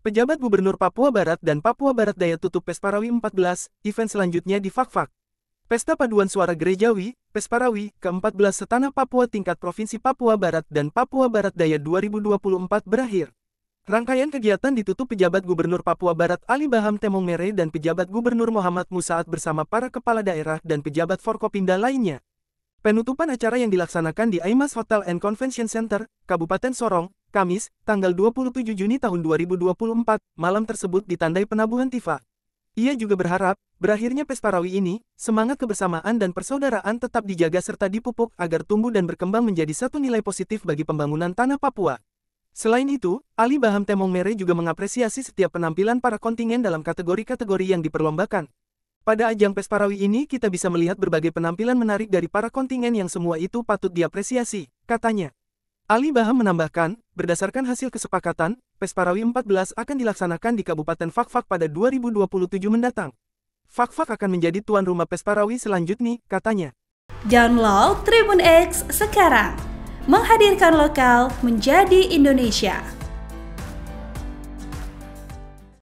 Pejabat Gubernur Papua Barat dan Papua Barat Daya tutup Pesparawi 14, event selanjutnya di Fakfak. Pesta Paduan Suara Gerejawi, Pesparawi, ke-14 setanah Papua tingkat Provinsi Papua Barat dan Papua Barat Daya 2024 berakhir. Rangkaian kegiatan ditutup pejabat Gubernur Papua Barat Ali Baham Temong Mere dan pejabat Gubernur Muhammad Musaat bersama para kepala daerah dan pejabat Forkopimda lainnya. Penutupan acara yang dilaksanakan di Aimas Hotel and Convention Center, Kabupaten Sorong, Kamis, tanggal 27 Juni tahun 2024, malam tersebut ditandai penabuhan Tifa. Ia juga berharap, berakhirnya Pesparawi ini, semangat kebersamaan dan persaudaraan tetap dijaga serta dipupuk agar tumbuh dan berkembang menjadi satu nilai positif bagi pembangunan tanah Papua. Selain itu, Ali Baham Temong Mere juga mengapresiasi setiap penampilan para kontingen dalam kategori-kategori yang diperlombakan. Pada ajang Pesparawi ini kita bisa melihat berbagai penampilan menarik dari para kontingen yang semua itu patut diapresiasi, katanya. Ali Baham menambahkan, berdasarkan hasil kesepakatan, Pesparawi 14 akan dilaksanakan di Kabupaten Fakfak pada 2027 mendatang. Fakfak akan menjadi tuan rumah Pesparawi selanjutnya, katanya. Download Tribun X sekarang, menghadirkan lokal menjadi Indonesia.